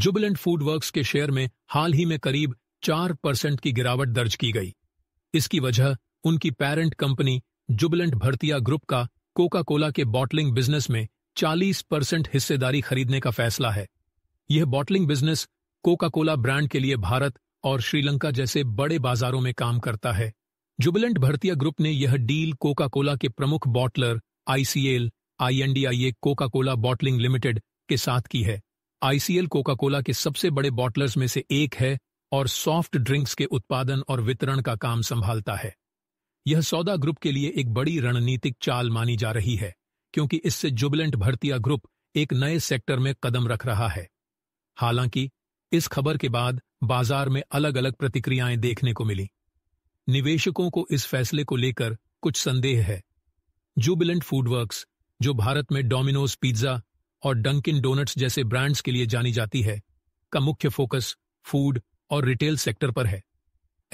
जुबिलेंट फूडवर्क्स के शेयर में हाल ही में करीब चार परसेंट की गिरावट दर्ज की गई इसकी वजह उनकी parent company Jubilant Bhartia group का कोका कोला के बॉटलिंग बिजनेस में 40 परसेंट हिस्सेदारी खरीदने का फैसला है यह bottling business Coca Cola brand के लिए भारत और श्रीलंका जैसे बड़े बाजारों में काम करता है जुबिलेंट भर्तिया ग्रुप ने यह डील कोका कोला के प्रमुख bottler ICL India Coca Cola bottling limited के साथ की है आईसीएल कोका कोला के सबसे बड़े बॉटलर्स में से एक है और सॉफ्ट ड्रिंक्स के उत्पादन और वितरण का काम संभालता है यह सौदा ग्रुप के लिए एक बड़ी रणनीतिक चाल मानी जा रही है क्योंकि इससे जुबलेंट भर्तिया ग्रुप एक नए सेक्टर में कदम रख रहा है हालांकि इस खबर के बाद बाजार में अलग अलग प्रतिक्रियाएं देखने को मिली निवेशकों को इस फैसले को लेकर कुछ संदेह है जुबिलेंट फूडवर्क्स जो भारत में डोमिनोज पिज्जा और डंकिन डोनट्स जैसे ब्रांड्स के लिए जानी जाती है का मुख्य फोकस फूड और रिटेल सेक्टर पर है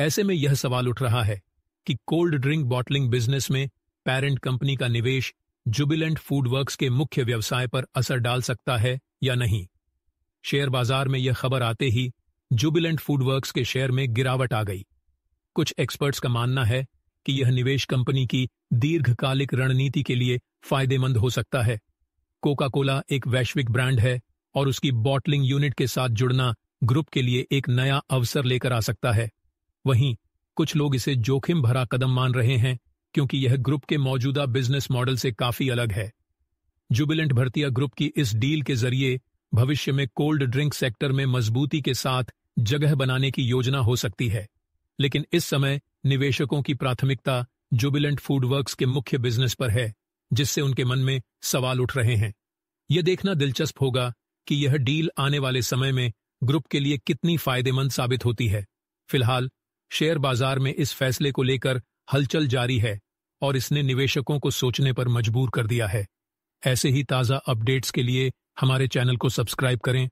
ऐसे में यह सवाल उठ रहा है कि कोल्ड ड्रिंक बॉटलिंग बिजनेस में पेरेंट कंपनी का निवेश जुबिलेंट फूडवर्क्स के मुख्य व्यवसाय पर असर डाल सकता है या नहीं शेयर बाजार में यह खबर आते ही जुबिलेंट फूडवर्क्स के शेयर में गिरावट आ गई कुछ एक्सपर्ट्स का मानना है कि यह निवेश कंपनी की दीर्घकालिक रणनीति के लिए फायदेमंद हो सकता है कोका कोला एक वैश्विक ब्रांड है और उसकी बॉटलिंग यूनिट के साथ जुड़ना ग्रुप के लिए एक नया अवसर लेकर आ सकता है वहीं कुछ लोग इसे जोखिम भरा कदम मान रहे हैं क्योंकि यह ग्रुप के मौजूदा बिजनेस मॉडल से काफी अलग है जुबिलेंट भर्तिया ग्रुप की इस डील के जरिए भविष्य में कोल्ड ड्रिंक सेक्टर में मजबूती के साथ जगह बनाने की योजना हो सकती है लेकिन इस समय निवेशकों की प्राथमिकता जुबिलेंट फूडवर्क्स के मुख्य बिजनेस पर है जिससे उनके मन में सवाल उठ रहे हैं यह देखना दिलचस्प होगा कि यह डील आने वाले समय में ग्रुप के लिए कितनी फायदेमंद साबित होती है फिलहाल शेयर बाजार में इस फैसले को लेकर हलचल जारी है और इसने निवेशकों को सोचने पर मजबूर कर दिया है ऐसे ही ताज़ा अपडेट्स के लिए हमारे चैनल को सब्सक्राइब करें